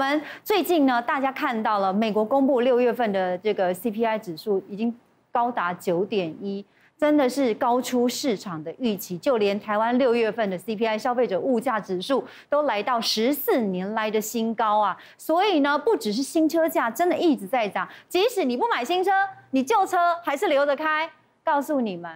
我们最近呢，大家看到了美国公布六月份的这个 CPI 指数已经高达九点一，真的是高出市场的预期。就连台湾六月份的 CPI 消费者物价指数都来到十四年来的新高啊！所以呢，不只是新车价真的一直在涨，即使你不买新车，你旧车还是留着开。告诉你们。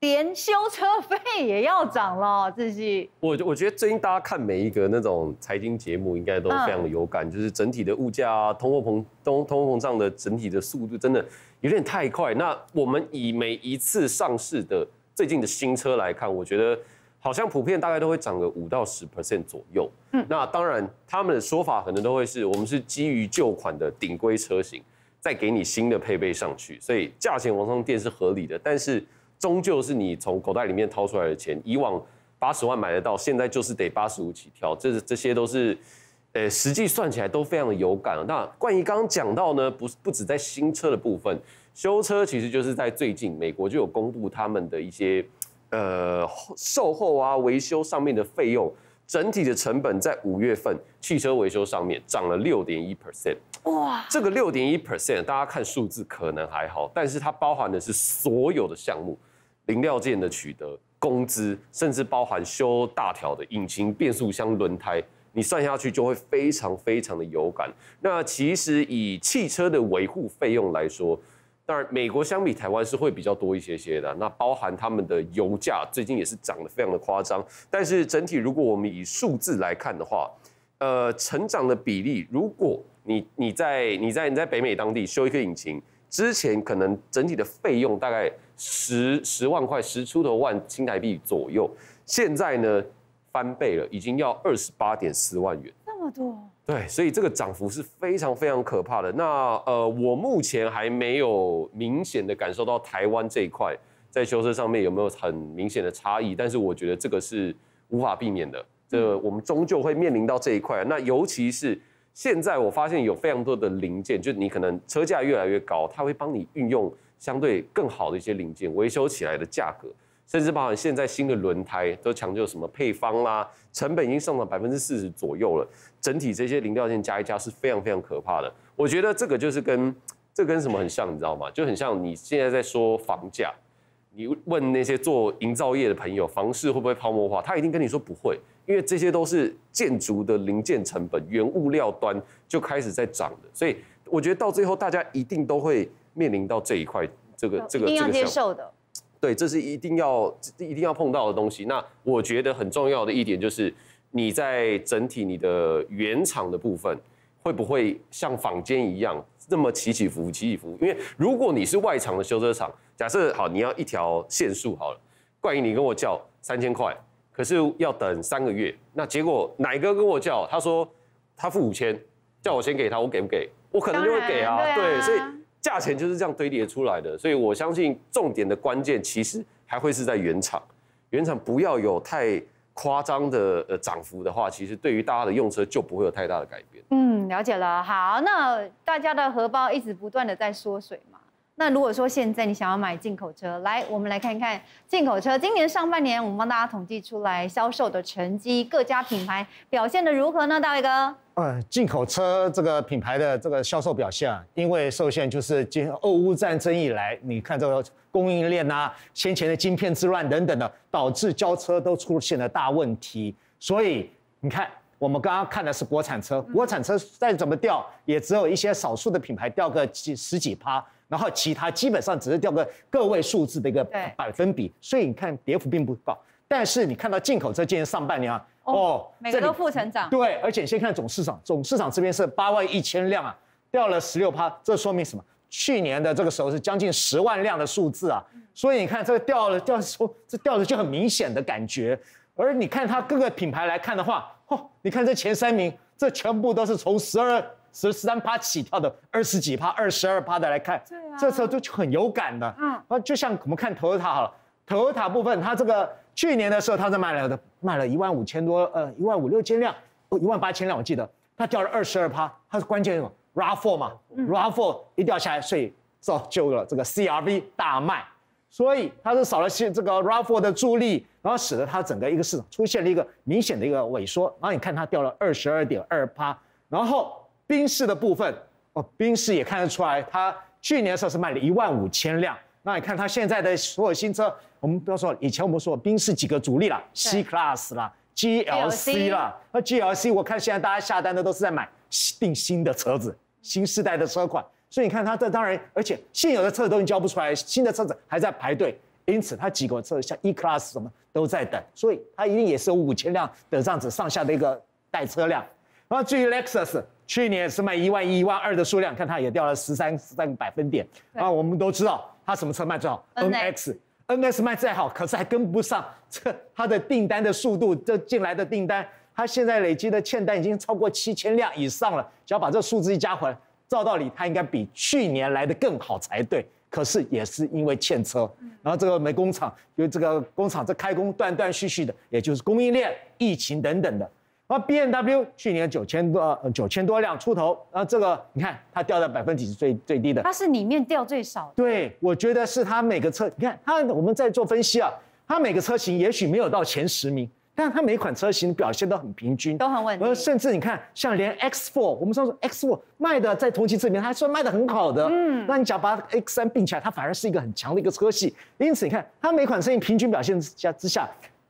连修车费也要涨了，自己。我我觉得最近大家看每一个那种财经节目，应该都非常的有感，就是整体的物价、通货膨通通货膨胀的整体的速度真的有点太快。那我们以每一次上市的最近的新车来看，我觉得好像普遍大概都会涨个五到十 percent 左右。嗯，那当然他们的说法可能都会是我们是基于旧款的顶规车型，再给你新的配备上去，所以价钱往上垫是合理的，但是。终究是你从口袋里面掏出来的钱，以往八十万买得到，现在就是得八十五起跳，这这些都是，呃，实际算起来都非常的有感。那关于刚刚讲到呢，不不止在新车的部分，修车其实就是在最近，美国就有公布他们的一些呃售后啊维修上面的费用，整体的成本在五月份汽车维修上面涨了六点一 percent，哇，这个六点一 percent 大家看数字可能还好，但是它包含的是所有的项目。零料件的取得、工资，甚至包含修大条的引擎、变速箱、轮胎，你算下去就会非常非常的有感。那其实以汽车的维护费用来说，当然美国相比台湾是会比较多一些些的。那包含他们的油价，最近也是涨得非常的夸张。但是整体如果我们以数字来看的话，呃，成长的比例，如果你你在你在你在北美当地修一个引擎。之前可能整体的费用大概十十万块，十出头万新台币左右。现在呢翻倍了，已经要二十八点四万元。那么多？对，所以这个涨幅是非常非常可怕的。那呃，我目前还没有明显的感受到台湾这一块在修车上面有没有很明显的差异，但是我觉得这个是无法避免的，这我们终究会面临到这一块。那尤其是。现在我发现有非常多的零件，就你可能车价越来越高，它会帮你运用相对更好的一些零件维修起来的价格，甚至包含现在新的轮胎都讲究什么配方啦，成本已经上涨百分之四十左右了，整体这些零料件加一加是非常非常可怕的。我觉得这个就是跟这跟什么很像，你知道吗？就很像你现在在说房价。你问那些做营造业的朋友，房市会不会泡沫化？他一定跟你说不会，因为这些都是建筑的零件成本、原物料端就开始在涨的，所以我觉得到最后大家一定都会面临到这一块，这个这个一定要接受的。对，这是一定要一定要碰到的东西。那我觉得很重要的一点就是你在整体你的原厂的部分。会不会像坊间一样那么起起伏伏、起起伏？因为如果你是外厂的修车厂，假设好你要一条限速好了，冠一你跟我叫三千块，可是要等三个月，那结果奶哥跟我叫，他说他付五千，叫我先给他，我给不给？我可能就会给啊，对，所以价钱就是这样堆叠出来的。所以我相信重点的关键其实还会是在原厂，原厂不要有太。夸张的呃涨幅的话，其实对于大家的用车就不会有太大的改变。嗯，了解了。好，那大家的荷包一直不断的在缩水嘛？那如果说现在你想要买进口车，来，我们来看看进口车。今年上半年，我们帮大家统计出来销售的成绩，各家品牌表现的如何呢？大卫哥，呃，进口车这个品牌的这个销售表现啊，因为受限就是今俄乌战争以来，你看这个供应链啊，先前的芯片之乱等等的，导致交车都出现了大问题。所以你看，我们刚刚看的是国产车，国产车再怎么掉，也只有一些少数的品牌掉个几十几趴。然后其他基本上只是掉个个位数字的一个百分比，所以你看跌幅并不高。但是你看到进口车今年上半年啊，哦，每个负成长，对，而且先看总市场，总市场这边是八万一千辆啊，掉了十六趴，这说明什么？去年的这个时候是将近十万辆的数字啊，所以你看这个掉了掉从这掉的就很明显的感觉。而你看它各个品牌来看的话，嚯，你看这前三名，这全部都是从十二。十三趴起跳的二十几趴，二十二趴的来看，这时候就很有感的。嗯，那就像我们看 Toyota 好了，o t a 部分，它这个去年的时候，它是卖了的，卖了一万五千多，呃，一万五六千辆，哦，一万八千辆，我记得它掉了二十二趴，它是关键什么 Raffle 嘛，Raffle 一掉下来，所以造就了这个 CRV 大卖，所以它是少了些这个 Raffle 的助力，然后使得它整个一个市场出现了一个明显的一个萎缩，然后你看它掉了二十二点二趴，然后。宾士的部分哦，宾士也看得出来，它去年的时候是卖了一万五千辆。那你看它现在的所有新车，我们不要说以前我们说宾士几个主力啦 c Class 啦，GLC 啦，那 GLC 我看现在大家下单的都是在买定新的车子，新时代的车款。所以你看它这当然，而且现有的车子都已经交不出来，新的车子还在排队，因此它几个车像 E Class 什么都在等，所以它一定也是五千辆的这样子上下的一个待车辆。然后至于 Lexus。去年是卖一万一万二的数量，看它也掉了十三三个百分点啊！我们都知道它什么车卖最好？N X、N S 卖再好，可是还跟不上这它的订单的速度，这进来的订单，它现在累积的欠单已经超过七千辆以上了。只要把这数字一加回来，照道理它应该比去年来的更好才对。可是也是因为欠车，然后这个没工厂，因为这个工厂这开工断断续续的，也就是供应链、疫情等等的。而 B M W 去年九千多九千多辆出头，然后这个你看它掉的百分比是最最低的，它是里面掉最少的。对，我觉得是它每个车，你看它我们在做分析啊，它每个车型也许没有到前十名，但它每款车型表现都很平均，都很稳定。我甚至你看，像连 x Four，我们说 x Four 卖的在同期这边还算卖的很好的，嗯，那你只要把 x 三并起来，它反而是一个很强的一个车系。因此你看它每款车型平均表现之下之下。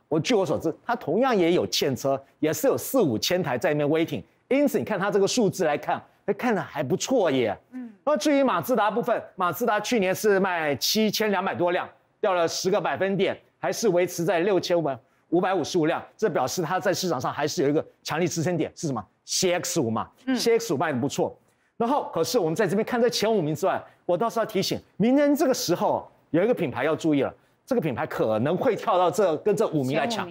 我据我所知，它同样也有欠车，也是有四五千台在那边 waiting。因此，你看它这个数字来看，它看的还不错耶。嗯。那至于马自达部分，马自达去年是卖七千两百多辆，掉了十个百分点，还是维持在六千五百五百五十五辆。这表示它在市场上还是有一个强力支撑点，是什么？CX 五嘛。嗯。CX 五卖的不错。然后，可是我们在这边看在前五名之外，我倒是要提醒，明年这个时候有一个品牌要注意了。这个品牌可能会跳到这跟这五名来抢，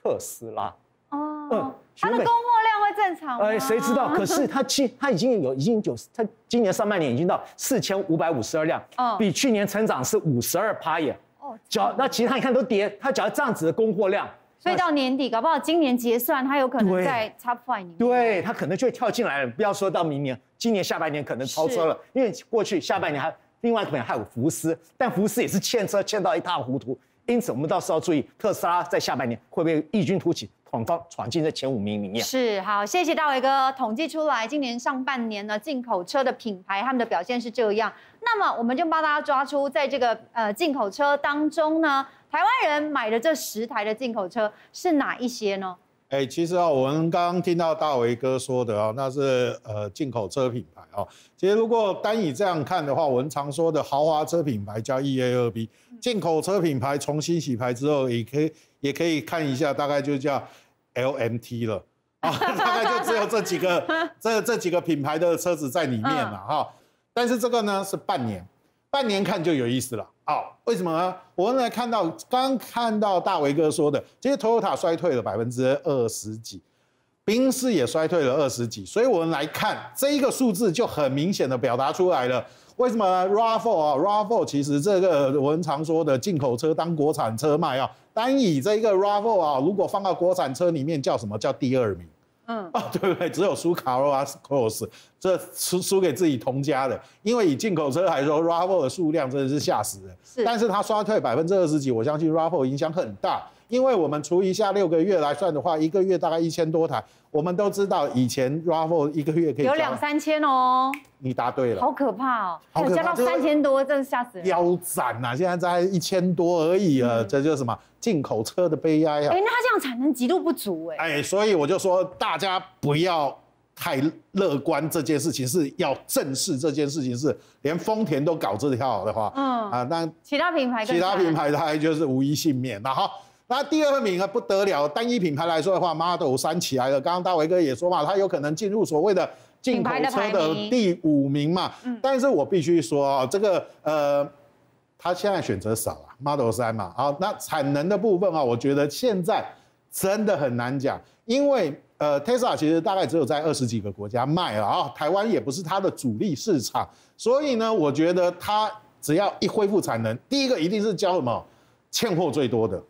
特斯拉哦，它的供货量会正常吗？哎，谁知道？可是它今它已经有已经九，它今年上半年已经到四千五百五十二辆，哦、比去年成长是五十二趴耶。哦，脚那其他你看都跌，它只要这样子的供货量，所以到年底搞不好今年结算它有可能在 Top Five 里面，对，它可能就会跳进来了。不要说到明年，今年下半年可能超车了，因为过去下半年还。另外一个朋友还有福斯，但福斯也是欠车欠到一塌糊涂，因此我们到时候要注意特斯拉在下半年会不会异军突起，闯闯进这前五名里面。是好，谢谢大伟哥统计出来，今年上半年呢进口车的品牌他们的表现是这样。那么我们就帮大家抓出，在这个呃进口车当中呢，台湾人买的这十台的进口车是哪一些呢？哎，其实啊，我们刚刚听到大伟哥说的啊，那是呃进口车品牌啊。其实如果单以这样看的话，我们常说的豪华车品牌加 E A 二 B，进口车品牌重新洗牌之后，也可以也可以看一下，大概就叫 L M T 了啊，大概就只有这几个 这这几个品牌的车子在里面了哈。但是这个呢是半年，半年看就有意思了。好，为什么呢？我们来看到，刚看到大维哥说的，这些 Toyota 衰退了百分之二十几，宾士也衰退了二十几，所以我们来看这一个数字就很明显的表达出来了。为什么 Rav4 啊，Rav4 其实这个我们常说的进口车当国产车卖啊，单以这一个 Rav4 啊，如果放到国产车里面叫什么叫第二名？嗯，哦，对不对？只有输 Carlos，这输输给自己同家的，因为以进口车来说，Rover 的数量真的是吓死人。是，但是它衰退百分之二十几，我相信 Rover 影响很大。因为我们除一下六个月来算的话，一个月大概一千多台。我们都知道以前 Rav4 一个月可以有两三千哦。你答对了。好可怕哦！加到三千多，真是吓死人。腰斩啊！现在才一千多而已啊！这就什么进口车的悲哀啊！哎，那这样产能极度不足哎。哎，所以我就说大家不要太乐观，这件事情是要正视这件事情，是连丰田都搞这跳的话，嗯啊，那其他品牌其他品牌它就是无一幸免了哈。那第二名啊不得了，单一品牌来说的话，Model 三起来了。刚刚大伟哥也说嘛，他有可能进入所谓的进口车的第五名嘛。但是我必须说啊，这个呃，他现在选择少了，Model 三嘛。好，那产能的部分啊，我觉得现在真的很难讲，因为呃，Tesla 其实大概只有在二十几个国家卖了啊，台湾也不是它的主力市场，所以呢，我觉得它只要一恢复产能，第一个一定是交什么欠货最多的。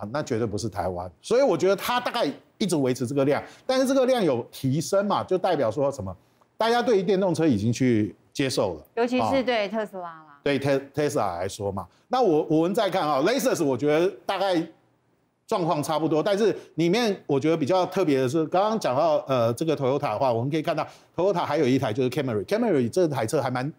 啊，那绝对不是台湾，所以我觉得它大概一直维持这个量，但是这个量有提升嘛，就代表说什么？大家对于电动车已经去接受了，尤其是对特斯拉嘛，对 Tesla 来说嘛。那我我们再看啊，Lexus 我觉得大概状况差不多，但是里面我觉得比较特别的是，刚刚讲到呃这个 Toyota 的话，我们可以看到 Toyota 还有一台就是 Camry，Camry 这台车还蛮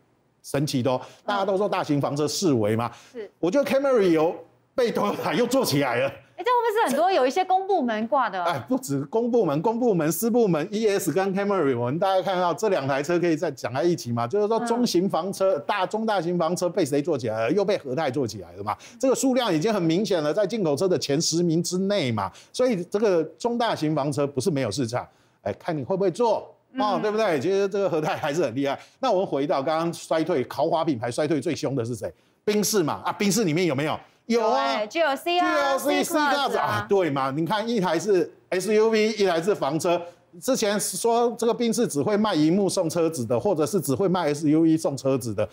神奇的哦，大家都说大型房车四维嘛，是，我觉得 Camry 有。被偷泰又做起来了，哎，这会不会是很多有一些公部门挂的，哎，不止公部门，公部门、私部门、E S 跟 Camry，我们大家看到这两台车可以再讲在一起嘛，就是说中型房车、大中大型房车被谁做起来了？又被和泰做起来了嘛，这个数量已经很明显了，在进口车的前十名之内嘛，所以这个中大型房车不是没有市场，哎，看你会不会做啊，对不对？其实这个和泰还是很厉害。那我们回到刚刚衰退，豪华品牌衰退最凶的是谁？宾士嘛，啊，宾士里面有没有？有啊，就有 C R C cars 啊，对嘛？你看一台是 S U V，一台是房车。之前说这个兵士只会卖荧幕送车子的，或者是只会卖 S U V 送车子的，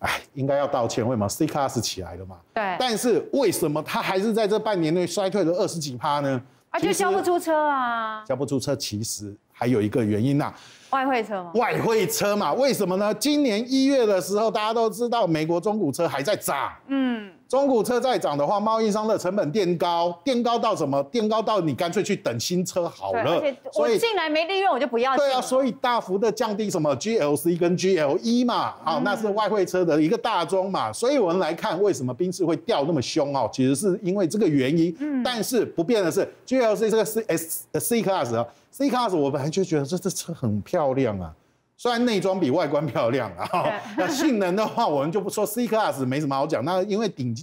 哎，应该要道歉。为什么 C c a s s 起来了嘛？对。但是为什么它还是在这半年内衰退了二十几趴呢？啊，就消不出车啊。消不出车，其实还有一个原因呐，外汇车嘛。外汇车嘛，为什么呢？今年一月的时候，大家都知道美国中古车还在涨，嗯。中古车再涨的话，贸易商的成本垫高，垫高到什么？垫高到你干脆去等新车好了。对，我进来没利润，我就不要。对啊，所以大幅的降低什么 GLC 跟 GLE 嘛，啊，那是外汇车的一个大宗嘛。所以我们来看为什么宾士会掉那么凶哦，其实是因为这个原因。嗯，但是不变的是 GLC 这个 C S C class 啊，C class 我本来就觉得这这车很漂亮啊。虽然内装比外观漂亮啊，那性能的话我们就不说。C Class 没什么好讲，那因为顶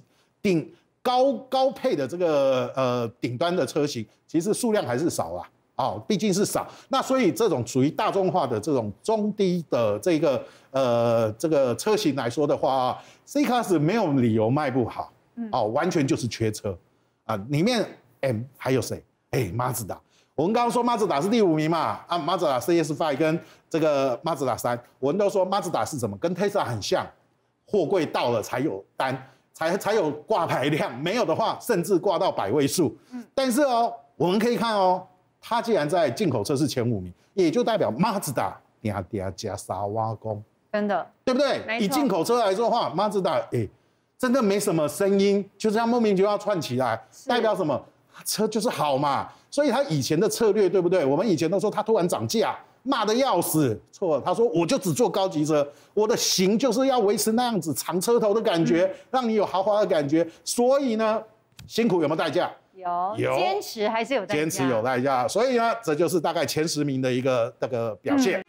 顶高高配的这个呃顶端的车型，其实数量还是少啊，啊毕竟是少。那所以这种属于大众化的这种中低的这个呃这个车型来说的话啊，C Class 没有理由卖不好，哦完全就是缺车啊。里面 M 还有谁？哎，马自达。我们刚刚说马自达是第五名嘛？啊，马自达 CS5 跟这个马自达三，我们都说马自达是什么跟 Tesla 很像，货柜到了才有单，才才有挂牌量，没有的话甚至挂到百位数。嗯，但是哦，我们可以看哦，它既然在进口车是前五名，也就代表马自达嗲嗲加撒挖工真的对不对？以进口车来说话，马自达诶，真的没什么声音，就这样莫名其妙串起来，代表什么车就是好嘛。所以他以前的策略对不对？我们以前都说他突然涨价，骂的要死。错，他说我就只做高级车，我的型就是要维持那样子长车头的感觉，让你有豪华的感觉。所以呢，辛苦有没有代价？有，有坚持还是有代价。坚持有代价。所以呢，这就是大概前十名的一个那个表现。